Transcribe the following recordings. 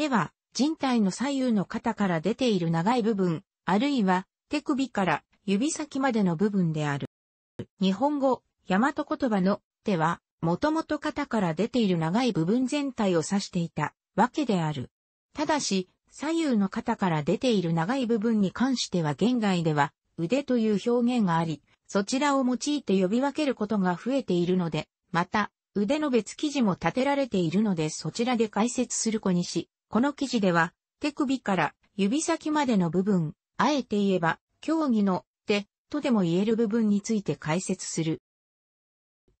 手は人体の左右の肩から出ている長い部分、あるいは手首から指先までの部分である。日本語、大和言葉の手は、もともと肩から出ている長い部分全体を指していたわけである。ただし、左右の肩から出ている長い部分に関しては現外では腕という表現があり、そちらを用いて呼び分けることが増えているので、また、腕の別記事も立てられているのでそちらで解説する子にし、この記事では、手首から指先までの部分、あえて言えば、競技の手とでも言える部分について解説する。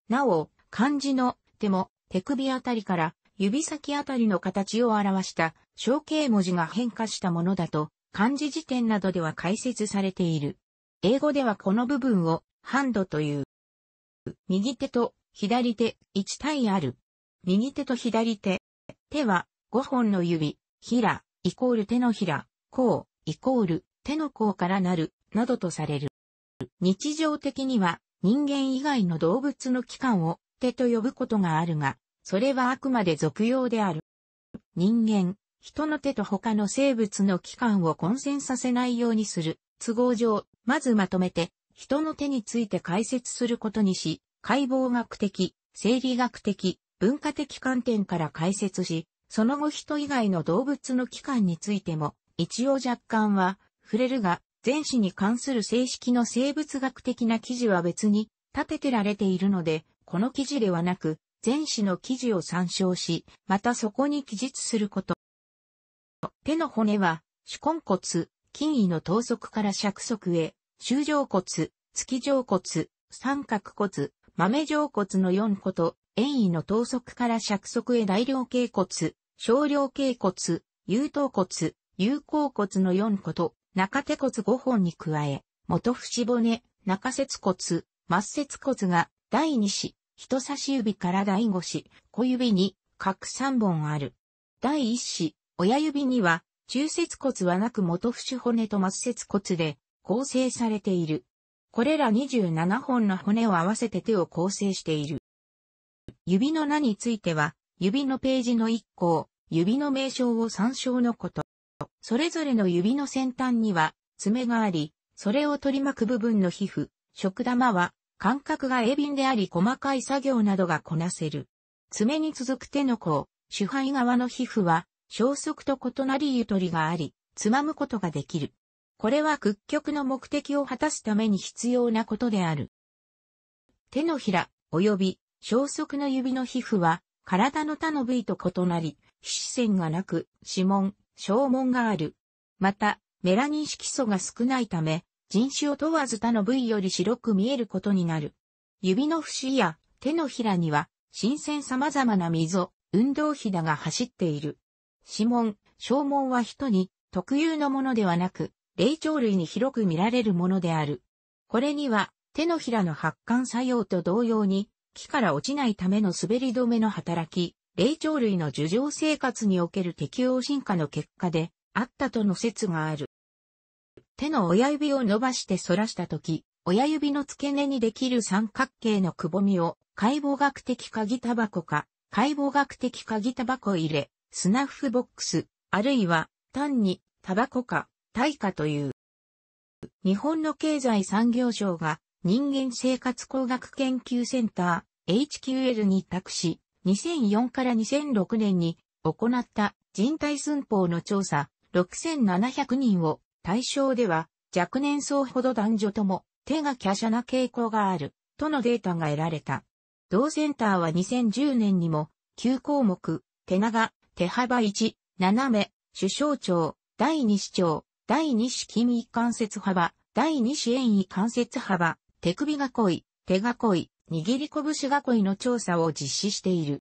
なお、漢字の手も手首あたりから指先あたりの形を表した象形文字が変化したものだと漢字辞典などでは解説されている。英語ではこの部分をハンドという。右手と左手一体ある。右手と左手。手は5本の指、ひら、イコール手のひら、甲、イコール手の甲からなる、などとされる。日常的には人間以外の動物の器官を手と呼ぶことがあるが、それはあくまで俗用である。人間、人の手と他の生物の器官を混戦させないようにする都合上、まずまとめて人の手について解説することにし、解剖学的、生理学的、文化的観点から解説し、その後人以外の動物の器官についても、一応若干は、触れるが、前史に関する正式の生物学的な記事は別に、立ててられているので、この記事ではなく、前史の記事を参照し、またそこに記述すること。手の骨は、手根骨、筋位の等足から尺足へ、中上骨、月上骨、三角骨、豆上骨の4個と遠位の等速から尺速へ大量脛骨、小量脛骨、有頭骨、有甲骨の4個と、中手骨5本に加え、元節骨、中節骨、末節骨が第2子、人差し指から第5子、小指に各3本ある。第1子、親指には、中節骨はなく元節骨と末節骨で構成されている。これら27本の骨を合わせて手を構成している。指の名については、指のページの一項、指の名称を参照のこと。それぞれの指の先端には爪があり、それを取り巻く部分の皮膚、食玉は感覚が鋭敏であり細かい作業などがこなせる。爪に続く手の甲、主肺側の皮膚は消息と異なりゆとりがあり、つまむことができる。これは屈曲の目的を果たすために必要なことである。手のひら、及び消息の指の皮膚は、体の他の部位と異なり、皮脂腺がなく、指紋、小紋がある。また、メラニン色素が少ないため、人種を問わず他の部位より白く見えることになる。指の節や手のひらには、新鮮様々な溝、運動ひだが走っている。指紋、小紋は人に特有のものではなく、霊長類に広く見られるものである。これには手のひらの発汗作用と同様に木から落ちないための滑り止めの働き、霊長類の樹上生活における適応進化の結果であったとの説がある。手の親指を伸ばして反らしたとき、親指の付け根にできる三角形のくぼみを解剖学的鍵タバコか、解剖学的鍵タバコ入れ、スナッフボックス、あるいは単にタバコか、対価という。日本の経済産業省が人間生活工学研究センター、HQL に託し、2004から2006年に行った人体寸法の調査6700人を対象では若年層ほど男女とも手が華奢な傾向があるとのデータが得られた。同センターは2010年にも9項目手長、手幅1、斜め、首相長、第2子長、第2子筋一関節幅、第2子円位関節幅、手首が濃い、手が濃い、握り拳囲いの調査を実施している。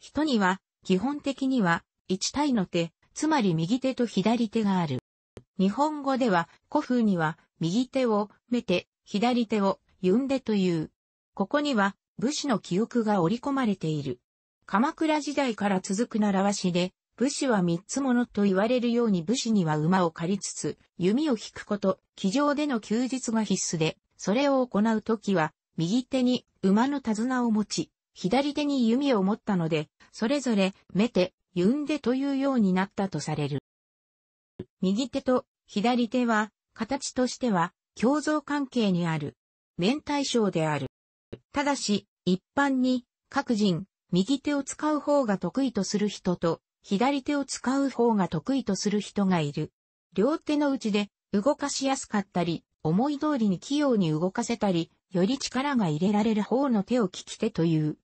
人には、基本的には、一体の手、つまり右手と左手がある。日本語では、古風には、右手を、目て、左手を、ユンデという。ここには、武士の記憶が織り込まれている。鎌倉時代から続く習わしで、武士は三つものと言われるように武士には馬を借りつつ、弓を引くこと、騎乗での休日が必須で、それを行うときは、右手に馬の手綱を持ち、左手に弓を持ったので、それぞれ、メテ、ユンデというようになったとされる。右手と左手は、形としては、共造関係にある、面対象である。ただし、一般に、各人、右手を使う方が得意とする人と、左手を使う方が得意とする人がいる。両手のうちで、動かしやすかったり、思い通りに器用に動かせたり、より力が入れられる方の手を利き手という。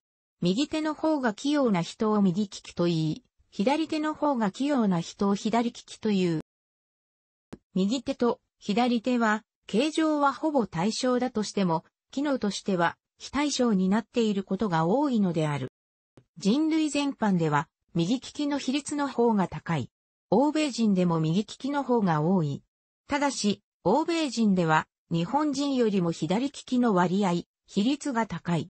右手の方が器用な人を右利きと言い、左手の方が器用な人を左利きという。右手と左手は、形状はほぼ対称だとしても、機能としては非対称になっていることが多いのである。人類全般では、右利きの比率の方が高い。欧米人でも右利きの方が多い。ただし、欧米人では日本人よりも左利きの割合、比率が高い。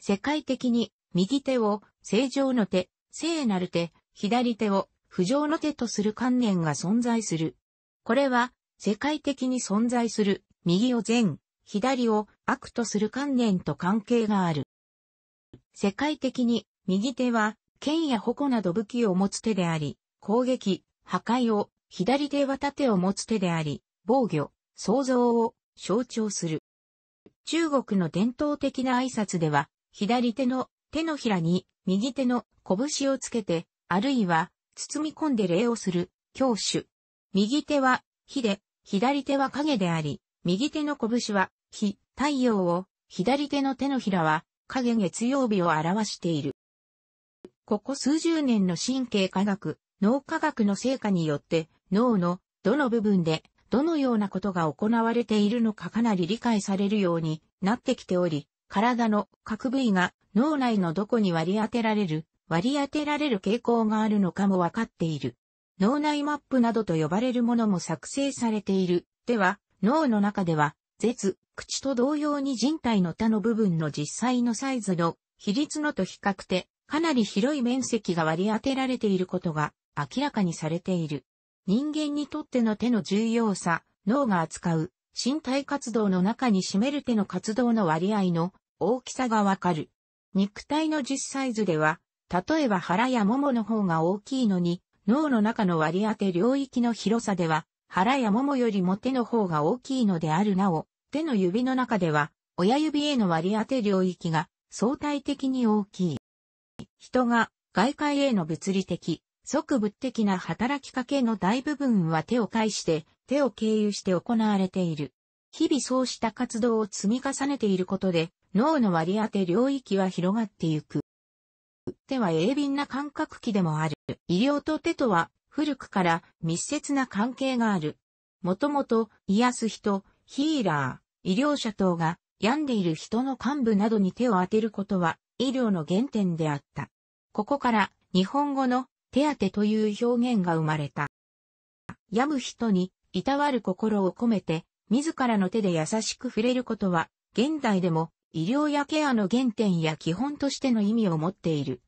世界的に、右手を正常の手、聖なる手、左手を不常の手とする観念が存在する。これは、世界的に存在する、右を善、左を悪とする観念と関係がある。世界的に、右手は、剣や矛など武器を持つ手であり、攻撃、破壊を、左手は盾を持つ手であり、防御、創造を象徴する。中国の伝統的な挨拶では、左手の手のひらに右手の拳をつけて、あるいは包み込んで礼をする教主。右手は火で、左手は影であり、右手の拳は火、太陽を、左手の手のひらは影月曜日を表している。ここ数十年の神経科学、脳科学の成果によって、脳のどの部分でどのようなことが行われているのかかなり理解されるようになってきており、体の各部位が脳内のどこに割り当てられる、割り当てられる傾向があるのかもわかっている。脳内マップなどと呼ばれるものも作成されている。では、脳の中では、舌、口と同様に人体の他の部分の実際のサイズの比率のと比較で、かなり広い面積が割り当てられていることが明らかにされている。人間にとっての手の重要さ、脳が扱う身体活動の中に占める手の活動の割合の大きさがわかる。肉体の実サイズでは、例えば腹やももの方が大きいのに、脳の中の割り当て領域の広さでは、腹やももよりも手の方が大きいのであるなお、手の指の中では、親指への割り当て領域が相対的に大きい。人が外界への物理的、即物的な働きかけの大部分は手を介して手を経由して行われている。日々そうした活動を積み重ねていることで脳の割り当て領域は広がってゆく。手は鋭敏な感覚器でもある。医療と手とは古くから密接な関係がある。もともと癒す人、ヒーラー、医療者等が病んでいる人の幹部などに手を当てることは医療の原点であった。ここから日本語の手当という表現が生まれた。病む人に、いたわる心を込めて、自らの手で優しく触れることは、現代でも、医療やケアの原点や基本としての意味を持っている。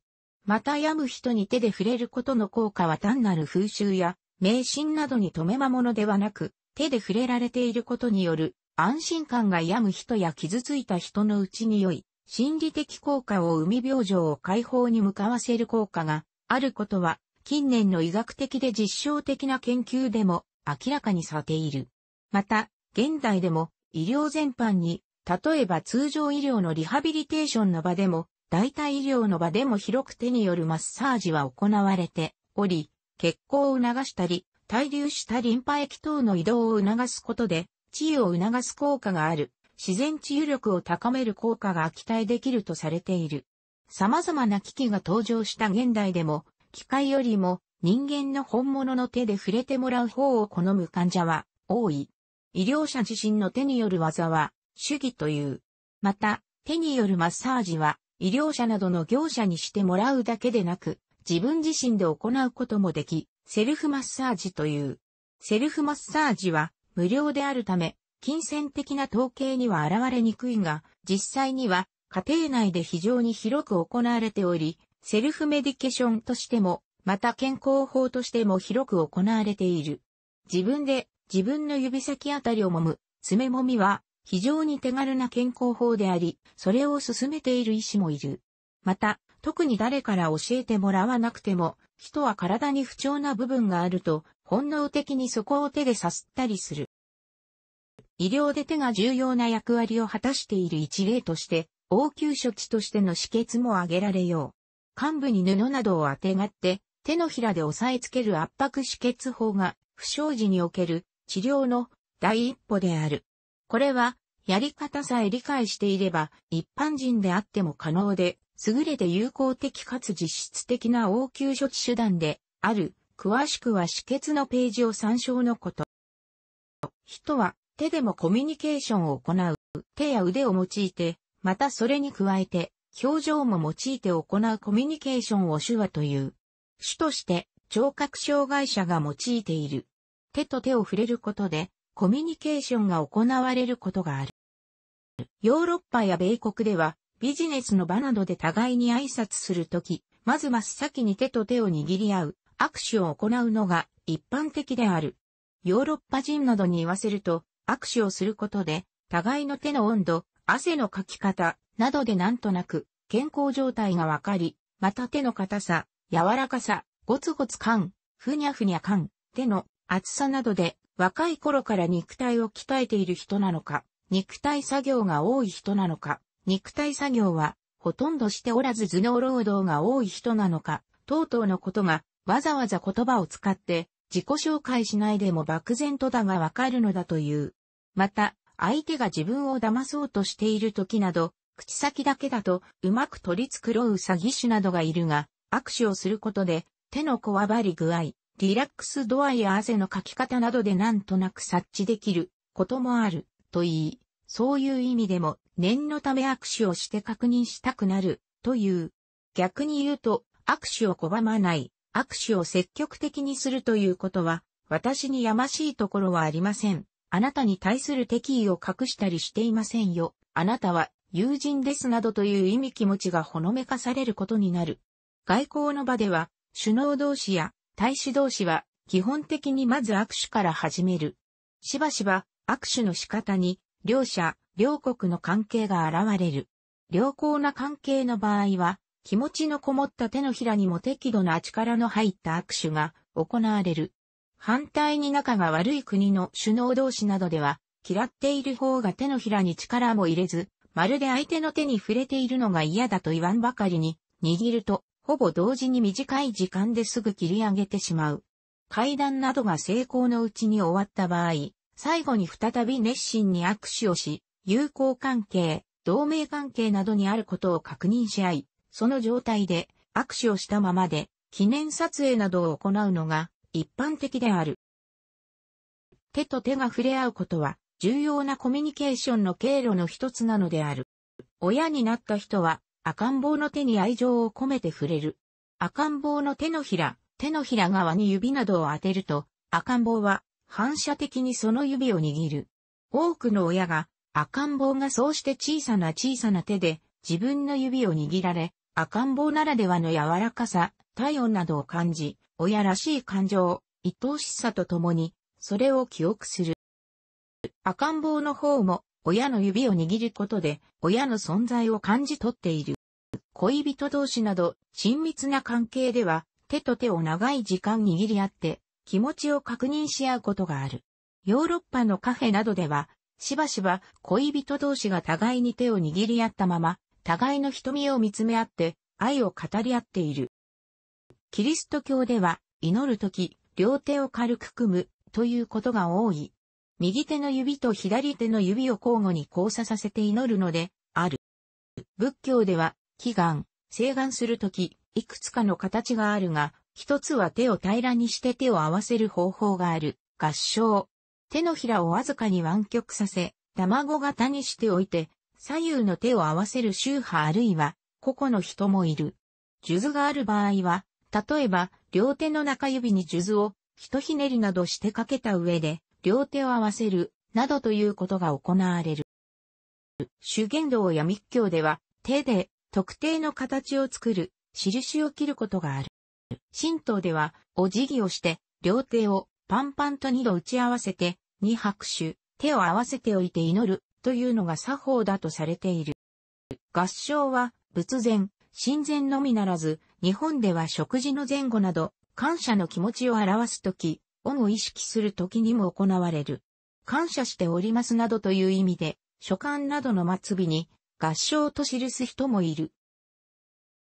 また病む人に手で触れることの効果は単なる風習や迷信などに止め魔物ではなく、手で触れられていることによる安心感が病む人や傷ついた人のうちに良い、心理的効果を生み病状を解放に向かわせる効果があることは近年の医学的で実証的な研究でも明らかにされている。また、現代でも医療全般に、例えば通常医療のリハビリテーションの場でも、代替医療の場でも広く手によるマッサージは行われており、血行を促したり、滞留したリンパ液等の移動を促すことで、治癒を促す効果がある、自然治癒力を高める効果が期待できるとされている。様々な機器が登場した現代でも、機械よりも人間の本物の手で触れてもらう方を好む患者は多い。医療者自身の手による技は主義という。また、手によるマッサージは医療者などの業者にしてもらうだけでなく、自分自身で行うこともでき、セルフマッサージという。セルフマッサージは無料であるため、金銭的な統計には現れにくいが、実際には家庭内で非常に広く行われており、セルフメディケーションとしても、また健康法としても広く行われている。自分で自分の指先あたりを揉む、爪揉みは非常に手軽な健康法であり、それを進めている医師もいる。また、特に誰から教えてもらわなくても、人は体に不調な部分があると、本能的にそこを手でさすったりする。医療で手が重要な役割を果たしている一例として、応急処置としての止血も挙げられよう。患部に布などをあてがって、手のひらで押さえつける圧迫止血法が、不祥事における治療の第一歩である。これは、やり方さえ理解していれば、一般人であっても可能で、優れて有効的かつ実質的な応急処置手段である。詳しくは止血のページを参照のこと。人は手でもコミュニケーションを行う。手や腕を用いて、またそれに加えて表情も用いて行うコミュニケーションを手話という。主として聴覚障害者が用いている。手と手を触れることでコミュニケーションが行われることがある。ヨーロッパや米国ではビジネスの場などで互いに挨拶するとき、まず真っ先に手と手を握り合う、握手を行うのが一般的である。ヨーロッパ人などに言わせると、握手をすることで、互いの手の温度、汗のかき方、などでなんとなく健康状態がわかり、また手の硬さ、柔らかさ、ゴツゴツ感、ふにゃふにゃ感、手の厚さなどで若い頃から肉体を鍛えている人なのか、肉体作業が多い人なのか、肉体作業はほとんどしておらず頭脳労働が多い人なのか、等々のことがわざわざ言葉を使って自己紹介しないでも漠然とだがわかるのだという。また、相手が自分を騙そうとしている時など、口先だけだとうまく取り繕う詐欺師などがいるが、握手をすることで手のこわばり具合、リラックス度合いや汗のかき方などでなんとなく察知できることもあると言い、そういう意味でも念のため握手をして確認したくなるという。逆に言うと握手を拒まない、握手を積極的にするということは私にやましいところはありません。あなたに対する敵意を隠したりしていませんよ。あなたは友人ですなどという意味気持ちがほのめかされることになる。外交の場では、首脳同士や大使同士は、基本的にまず握手から始める。しばしば、握手の仕方に、両者、両国の関係が現れる。良好な関係の場合は、気持ちのこもった手のひらにも適度な力の入った握手が行われる。反対に仲が悪い国の首脳同士などでは、嫌っている方が手のひらに力も入れず、まるで相手の手に触れているのが嫌だと言わんばかりに、握ると、ほぼ同時に短い時間ですぐ切り上げてしまう。階段などが成功のうちに終わった場合、最後に再び熱心に握手をし、友好関係、同盟関係などにあることを確認し合い、その状態で握手をしたままで記念撮影などを行うのが一般的である。手と手が触れ合うことは重要なコミュニケーションの経路の一つなのである。親になった人は赤ん坊の手に愛情を込めて触れる。赤ん坊の手のひら、手のひら側に指などを当てると、赤ん坊は反射的にその指を握る。多くの親が赤ん坊がそうして小さな小さな手で自分の指を握られ、赤ん坊ならではの柔らかさ、体温などを感じ、親らしい感情、愛おしさとともに、それを記憶する。赤ん坊の方も親の指を握ることで親の存在を感じ取っている。恋人同士など親密な関係では手と手を長い時間握り合って気持ちを確認し合うことがある。ヨーロッパのカフェなどではしばしば恋人同士が互いに手を握り合ったまま互いの瞳を見つめ合って愛を語り合っている。キリスト教では祈るとき両手を軽く組むということが多い。右手の指と左手の指を交互に交差させて祈るので、ある。仏教では、祈願、請願するとき、いくつかの形があるが、一つは手を平らにして手を合わせる方法がある、合掌。手のひらをわずかに湾曲させ、卵型にしておいて、左右の手を合わせる宗派あるいは、個々の人もいる。数珠がある場合は、例えば、両手の中指に数珠を、ひとひねりなどしてかけた上で、両手を合わせる、などということが行われる。修験道や密教では、手で特定の形を作る、印を切ることがある。神道では、お辞儀をして、両手をパンパンと二度打ち合わせて、二拍手、手を合わせておいて祈る、というのが作法だとされている。合唱は、仏前、神前のみならず、日本では食事の前後など、感謝の気持ちを表すとき、恩を意識する時にも行われる。感謝しておりますなどという意味で、書簡などの末尾に合唱と記す人もいる。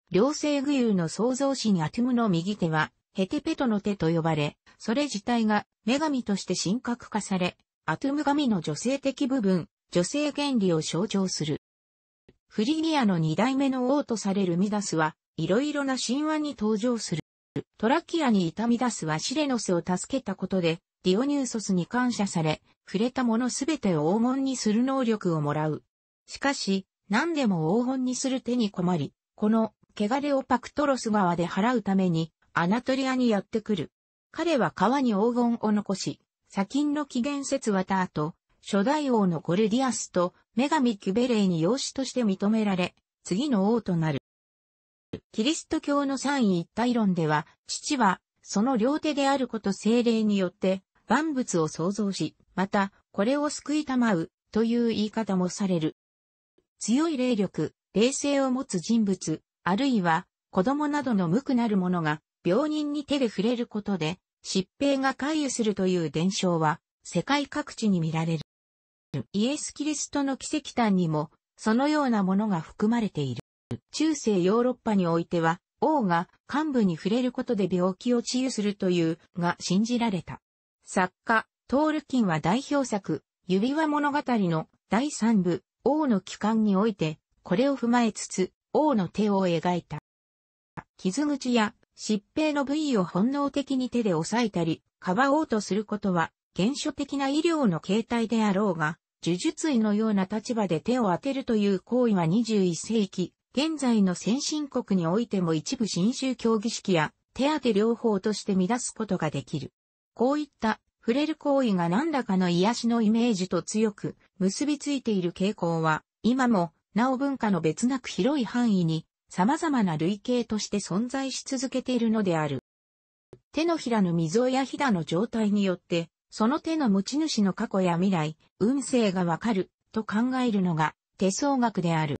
両性具有の創造神アトゥムの右手は、ヘテペトの手と呼ばれ、それ自体が女神として神格化され、アトゥム神の女性的部分、女性原理を象徴する。フリギアの二代目の王とされるミダスは、いろいろな神話に登場する。トラキアに痛み出すはシレノスを助けたことで、ディオニューソスに感謝され、触れたものすべてを黄金にする能力をもらう。しかし、何でも黄金にする手に困り、この、汚れをパクトロス川で払うために、アナトリアにやってくる。彼は川に黄金を残し、砂金の起源説た後、初代王のゴルディアスと女神キュベレイに養子として認められ、次の王となる。キリスト教の三位一体論では、父は、その両手であること精霊によって、万物を創造し、また、これを救いたまう、という言い方もされる。強い霊力、霊性を持つ人物、あるいは、子供などの無くなる者が、病人に手で触れることで、疾病が回遊するという伝承は、世界各地に見られる。イエス・キリストの奇跡譚にも、そのようなものが含まれている。中世ヨーロッパにおいては、王が幹部に触れることで病気を治癒するというが信じられた。作家、トールキンは代表作、指輪物語の第3部、王の帰還において、これを踏まえつつ、王の手を描いた。傷口や疾病の部位を本能的に手で押さえたり、かばおうとすることは、原初的な医療の形態であろうが、呪術医のような立場で手を当てるという行為は21世紀、現在の先進国においても一部新宗教儀式や手当療法として乱すことができる。こういった触れる行為が何らかの癒しのイメージと強く結びついている傾向は、今もなお文化の別なく広い範囲に様々な類型として存在し続けているのである。手のひらの溝やひだの状態によって、その手の持ち主の過去や未来、運勢がわかると考えるのが手相学である。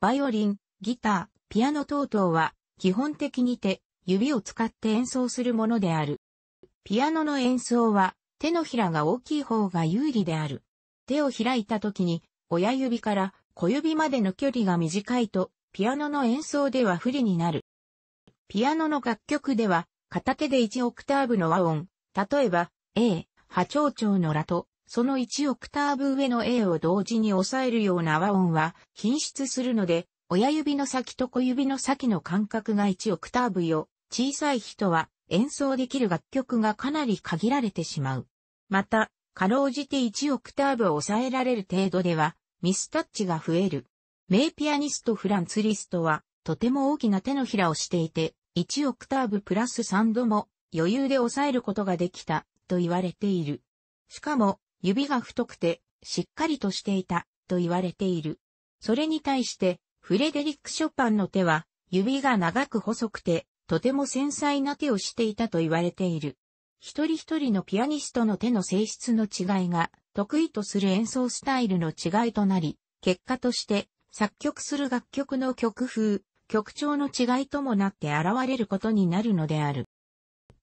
バイオリン、ギター、ピアノ等々は、基本的に手、指を使って演奏するものである。ピアノの演奏は、手のひらが大きい方が有利である。手を開いた時に、親指から小指までの距離が短いと、ピアノの演奏では不利になる。ピアノの楽曲では、片手で1オクターブの和音、例えば、A、波長長のラと、その1オクターブ上の A を同時に押さえるような和音は品質するので、親指の先と小指の先の間隔が1オクターブよ、小さい人は演奏できる楽曲がかなり限られてしまう。また、かろうじて1オクターブを抑えられる程度では、ミスタッチが増える。名ピアニストフランツリストは、とても大きな手のひらをしていて、1オクターブプラス3度も余裕で抑えることができた、と言われている。しかも、指が太くて、しっかりとしていた、と言われている。それに対して、フレデリック・ショパンの手は、指が長く細くて、とても繊細な手をしていたと言われている。一人一人のピアニストの手の性質の違いが、得意とする演奏スタイルの違いとなり、結果として、作曲する楽曲の曲風、曲調の違いともなって現れることになるのである。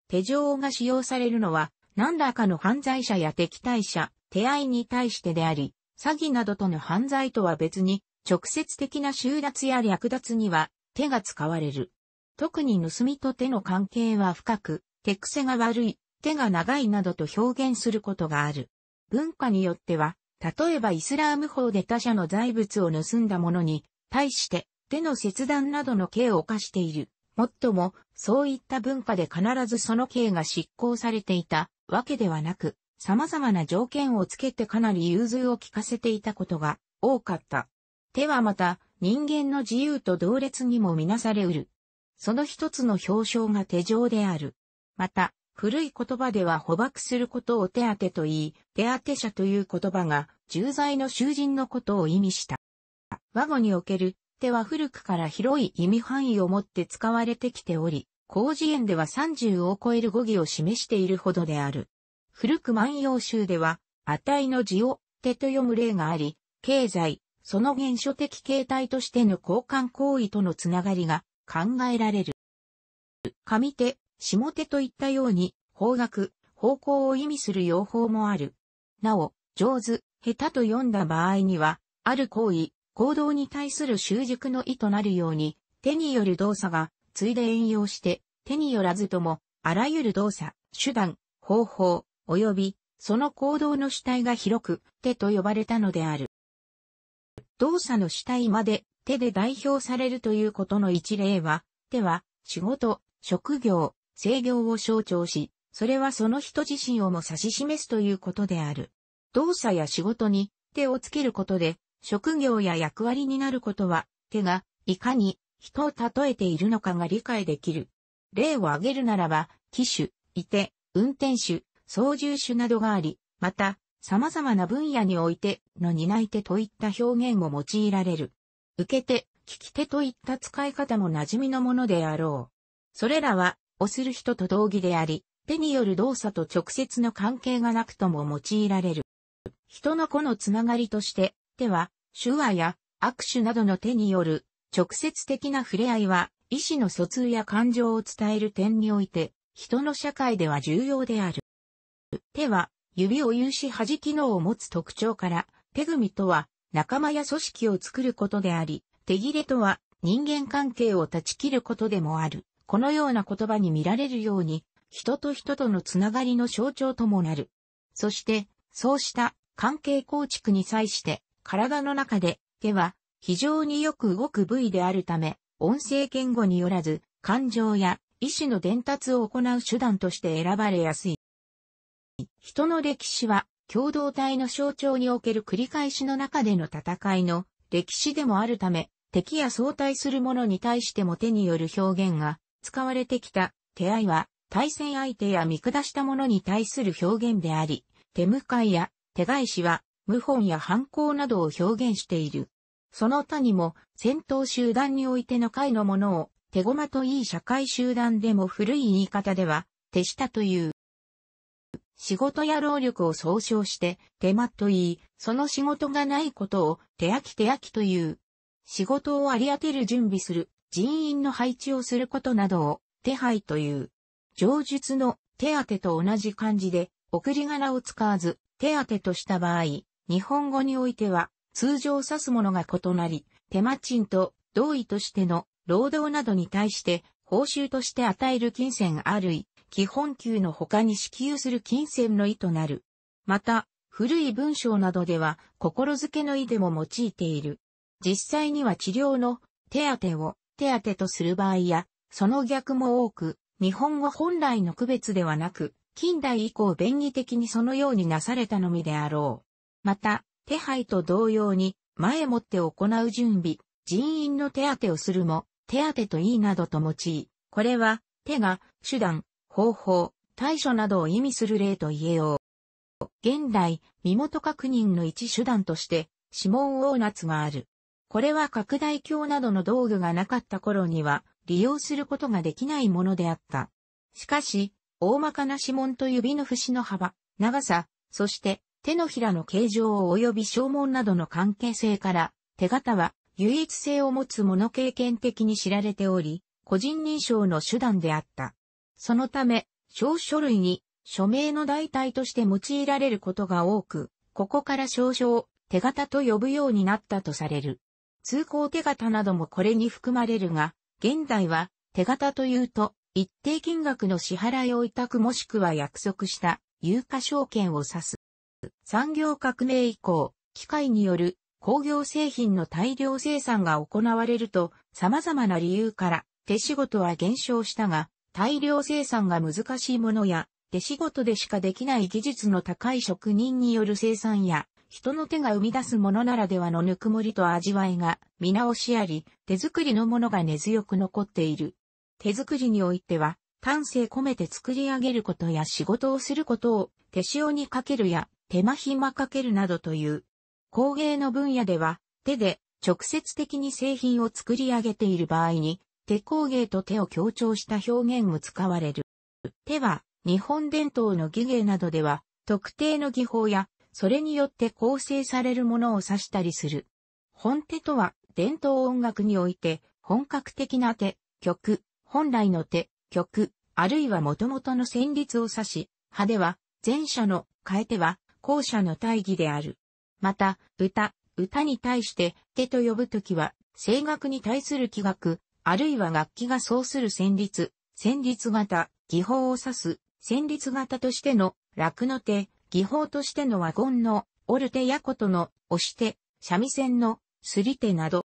手錠が使用されるのは、何らかの犯罪者や敵対者、手合いに対してであり、詐欺などとの犯罪とは別に、直接的な収奪や略奪には手が使われる。特に盗みと手の関係は深く、手癖が悪い、手が長いなどと表現することがある。文化によっては、例えばイスラーム法で他者の財物を盗んだ者に、対して手の切断などの刑を犯している。もっとも、そういった文化で必ずその刑が執行されていたわけではなく、様々な条件をつけてかなり融通を利かせていたことが多かった。手はまた、人間の自由と同列にもみなされうる。その一つの表彰が手錠である。また、古い言葉では捕獲することを手当てと言い、手当て者という言葉が、重罪の囚人のことを意味した。和語における手ては古くから広い意味範囲を持って使われてきており、工事園では30を超える語義を示しているほどである。古く万葉集では、値の字を手と読む例があり、経済、その原初的形態としての交換行為とのつながりが考えられる。上手、下手といったように、方角、方向を意味する用法もある。なお、上手、下手と読んだ場合には、ある行為、行動に対する習熟の意となるように、手による動作が、ついで援用して、手によらずとも、あらゆる動作、手段、方法、及び、その行動の主体が広く、手と呼ばれたのである。動作の主体まで、手で代表されるということの一例は、手は、仕事、職業、制御を象徴し、それはその人自身をも指し示すということである。動作や仕事に手をつけることで職業や役割になることは、手が、いかに、人を例えているのかが理解できる。例を挙げるならば、機種、いて、運転手、操縦手などがあり、また、様々な分野においての担い手といった表現を用いられる。受け手、聞き手といった使い方も馴染みのものであろう。それらは、をする人と同義であり、手による動作と直接の関係がなくとも用いられる。人の子のつながりとして、手は、手話や握手などの手による直接的な触れ合いは、意思の疎通や感情を伝える点において、人の社会では重要である。手は、指を有し弾機能を持つ特徴から、手組とは、仲間や組織を作ることであり、手切れとは、人間関係を断ち切ることでもある。このような言葉に見られるように、人と人とのつながりの象徴ともなる。そして、そうした関係構築に際して、体の中で手は非常によく動く部位であるため、音声言語によらず、感情や意志の伝達を行う手段として選ばれやすい。人の歴史は、共同体の象徴における繰り返しの中での戦いの歴史でもあるため、敵や相対する者に対しても手による表現が使われてきた手合いは対戦相手や見下した者に対する表現であり、手向かいや手返しは謀反や反抗などを表現している。その他にも、戦闘集団においての会のものを、手駒といい社会集団でも古い言い方では、手下という。仕事や労力を総称して、手間といい、その仕事がないことを、手焼き手焼きという。仕事を割り当てる準備する、人員の配置をすることなどを、手配という。上述の手当と同じ漢字で、送り仮名を使わず、手当とした場合、日本語においては、通常指すものが異なり、手間賃と同意としての労働などに対して報酬として与える金銭あるい、基本給の他に支給する金銭の意となる。また、古い文章などでは心づけの意でも用いている。実際には治療の手当を手当とする場合や、その逆も多く、日本語本来の区別ではなく、近代以降便宜的にそのようになされたのみであろう。また、手配と同様に、前もって行う準備、人員の手当てをするも、手当てといいなどと用い、これは、手が、手段、方法、対処などを意味する例と言えよう。現代、身元確認の一手段として、指紋ナ捺がある。これは拡大鏡などの道具がなかった頃には、利用することができないものであった。しかし、大まかな指紋と指の節の幅、長さ、そして手のひらの形状及び消紋などの関係性から、手形は唯一性を持つもの経験的に知られており、個人認証の手段であった。そのため、証書類に署名の代替として用いられることが多く、ここから少々手形と呼ぶようになったとされる。通行手形などもこれに含まれるが、現代は手形というと、一定金額の支払いを委託もしくは約束した有価証券を指す。産業革命以降、機械による工業製品の大量生産が行われると、様々な理由から手仕事は減少したが、大量生産が難しいものや、手仕事でしかできない技術の高い職人による生産や、人の手が生み出すものならではのぬくもりと味わいが見直しあり、手作りのものが根強く残っている。手作りにおいては、丹精込めて作り上げることや仕事をすることを手塩にかけるや手間暇かけるなどという。工芸の分野では、手で直接的に製品を作り上げている場合に、手工芸と手を強調した表現も使われる。手は、日本伝統の技芸などでは、特定の技法や、それによって構成されるものを指したりする。本手とは、伝統音楽において、本格的な手、曲、本来の手、曲、あるいは元々の旋律を指し、派では、前者の変えては、後者の大義である。また、歌、歌に対して、手と呼ぶときは、声楽に対する気学、あるいは楽器がそうする旋律、旋律型、技法を指す、旋律型としての、楽の手、技法としての和言の、折る手やことの、押して、三味線の、すり手など。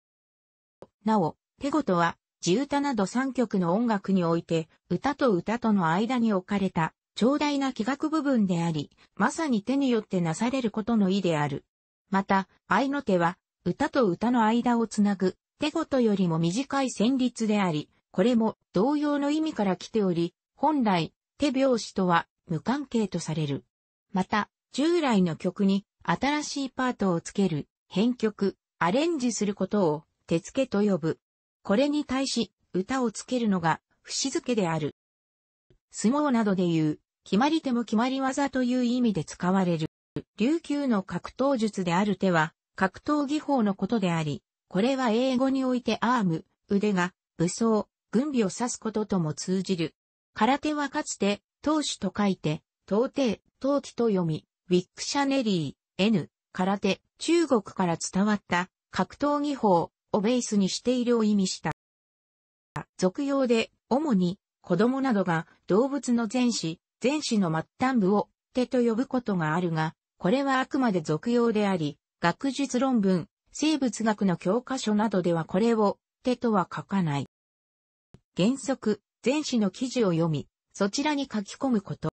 なお、手ごとは、地歌など三曲の音楽において、歌と歌との間に置かれた長大な気学部分であり、まさに手によってなされることの意である。また、愛の手は、歌と歌の間をつなぐ、手ごとよりも短い旋律であり、これも同様の意味から来ており、本来、手拍子とは無関係とされる。また、従来の曲に新しいパートをつける、編曲、アレンジすることを手付けと呼ぶ。これに対し、歌をつけるのが、節付けである。相撲などで言う、決まり手も決まり技という意味で使われる。琉球の格闘術である手は、格闘技法のことであり、これは英語においてアーム、腕が、武装、軍備を指すこととも通じる。空手はかつて、投手と書いて、投帝、投機と読み、ウィックシャネリー、N、空手、中国から伝わった格闘技法をベースにしているを意味した。俗用で、主に子供などが動物の前肢、前史の末端部を手と呼ぶことがあるが、これはあくまで俗用であり、学術論文、生物学の教科書などではこれを手とは書かない。原則、前史の記事を読み、そちらに書き込むこと。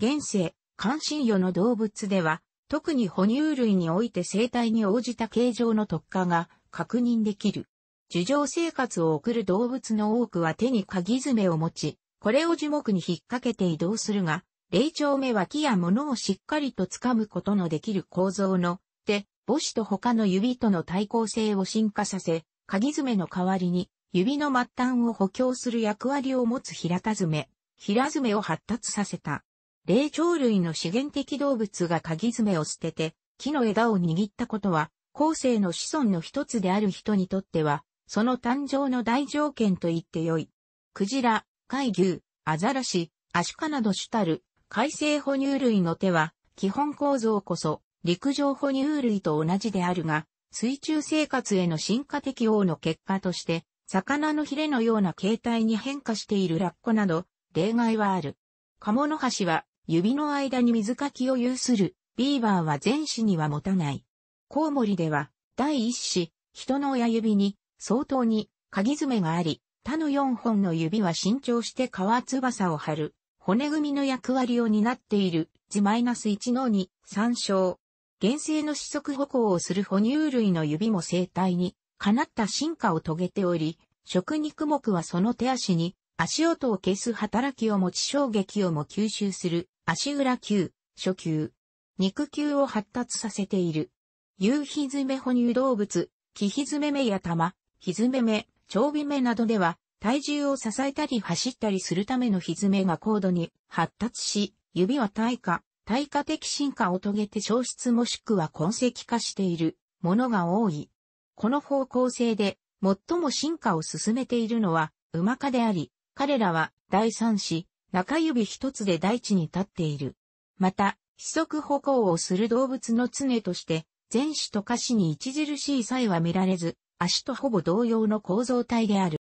現世、関心魚の動物では、特に哺乳類において生態に応じた形状の特化が確認できる。樹上生活を送る動物の多くは手に鍵爪を持ち、これを樹木に引っ掛けて移動するが、霊長目は木や物をしっかりと掴むことのできる構造の手、母子と他の指との対抗性を進化させ、鍵爪の代わりに指の末端を補強する役割を持つ平田爪、平爪を発達させた。霊長類の資源的動物が鍵爪を捨てて木の枝を握ったことは、後世の子孫の一つである人にとっては、その誕生の大条件と言ってよい。クジラ、海牛、アザラシ、アシカなど主たる海生哺乳類の手は、基本構造こそ陸上哺乳類と同じであるが、水中生活への進化適応の結果として、魚のヒレのような形態に変化しているラッコなど、例外はある。カモノハシは、指の間に水かきを有する、ビーバーは全子には持たない。コウモリでは、第一子、人の親指に、相当に、鍵爪があり、他の4本の指は伸長して皮翼を張る、骨組みの役割を担っている、ス1の2、参照。原生の四足歩行をする哺乳類の指も生態に、かなった進化を遂げており、食肉目はその手足に、足音を消す働きを持ち衝撃をも吸収する、足裏球、初球。肉球を発達させている。夕日詰め哺乳動物、木ひずめ目や玉、ひずめ目、長尾目などでは、体重を支えたり走ったりするための蹄めが高度に発達し、指は退化、退化的進化を遂げて消失もしくは痕跡化しているものが多い。この方向性で最も進化を進めているのは馬科であり、彼らは第三子、中指一つで大地に立っている。また、四足歩行をする動物の常として、前肢と下肢に著しい差異は見られず、足とほぼ同様の構造体である。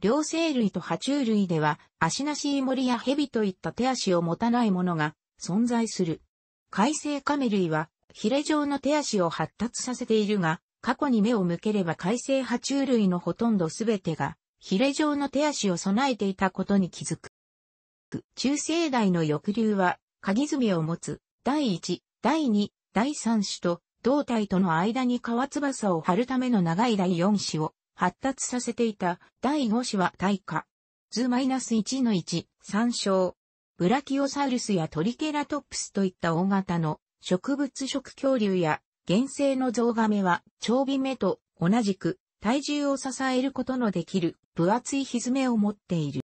両生類と爬虫類では、足なしモリや蛇といった手足を持たないものが存在する。海生カメ類は、ヒレ状の手足を発達させているが、過去に目を向ければ海生爬虫類のほとんどすべてが、ヒレ状の手足を備えていたことに気づく。中生代の抑留は、鍵爪を持つ、第1、第2、第3種と、胴体との間に皮翼を張るための長い第4子を発達させていた第5子は大化。図 -1 の1、参照。ブラキオサウルスやトリケラトプスといった大型の植物食恐竜や原生のゾウガメは、長尾目と同じく体重を支えることのできる分厚いひずめを持っている。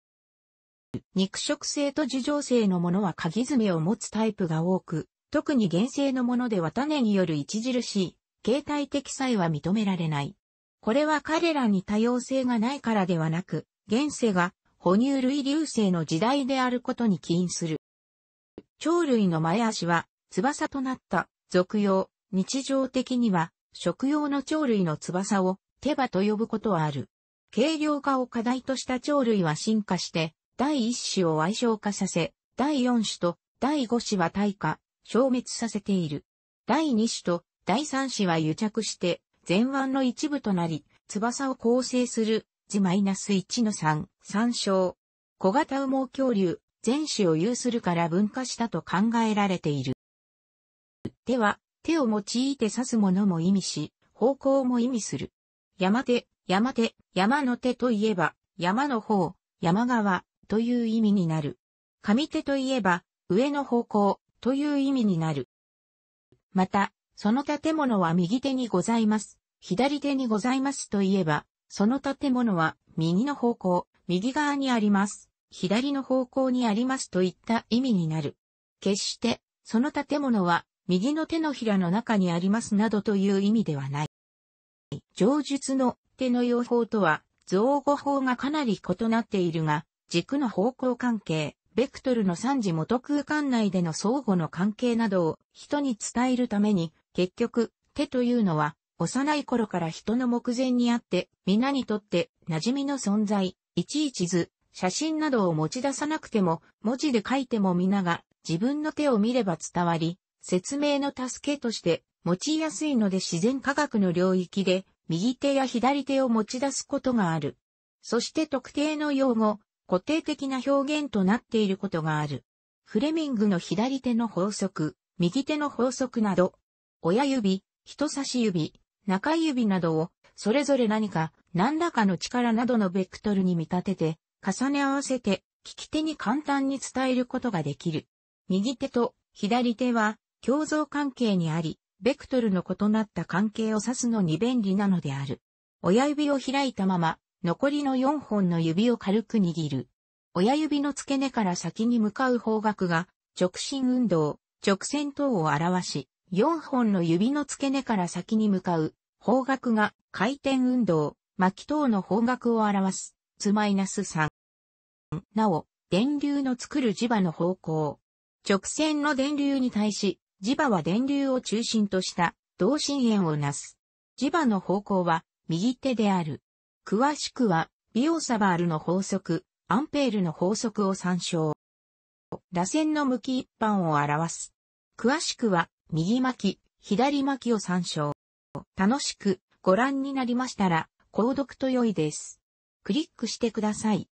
肉食性と樹状性のものは鍵爪を持つタイプが多く、特に原生のものでは種による著しい、形態的差異は認められない。これは彼らに多様性がないからではなく、現世が哺乳類流星の時代であることに起因する。鳥類の前足は翼となった俗用、日常的には食用の鳥類の翼を手羽と呼ぶことはある。軽量化を課題とした鳥類は進化して、第一種を愛称化させ、第四種と第五種は退化、消滅させている。第2種と第3子は癒着して前腕の一部となり、翼を構成する字マイナス -1 の3、三章。小型羽毛恐竜、全種を有するから分化したと考えられている。手は、手を用いて指すものも意味し、方向も意味する。山手、山手、山の手といえば、山の方、山側という意味になる。上手といえば、上の方向、という意味になる。また、その建物は右手にございます、左手にございますといえば、その建物は右の方向、右側にあります、左の方向にありますといった意味になる。決して、その建物は右の手のひらの中にありますなどという意味ではない。上述の手の用法とは、造語法がかなり異なっているが、軸の方向関係、ベクトルの三次元空間内での相互の関係などを人に伝えるために、結局、手というのは、幼い頃から人の目前にあって、皆にとって馴染みの存在、いちいち図、写真などを持ち出さなくても、文字で書いても皆が自分の手を見れば伝わり、説明の助けとして持ちやすいので自然科学の領域で、右手や左手を持ち出すことがある。そして特定の用語、固定的な表現となっていることがある。フレミングの左手の法則、右手の法則など、親指、人差し指、中指などを、それぞれ何か、何らかの力などのベクトルに見立てて、重ね合わせて、利き手に簡単に伝えることができる。右手と左手は共造関係にあり、ベクトルの異なった関係を指すのに便利なのである。親指を開いたまま、残りの4本の指を軽く握る。親指の付け根から先に向かう方角が直進運動、直線等を表し、4本の指の付け根から先に向かう方角が回転運動、巻き等の方角を表す。つ -3。なお、電流の作る磁場の方向。直線の電流に対し、磁場は電流を中心とした同心円をなす。磁場の方向は右手である。詳しくは、ビオサバールの法則、アンペールの法則を参照。螺旋の向き一般を表す。詳しくは、右巻き、左巻きを参照。楽しくご覧になりましたら、購読と良いです。クリックしてください。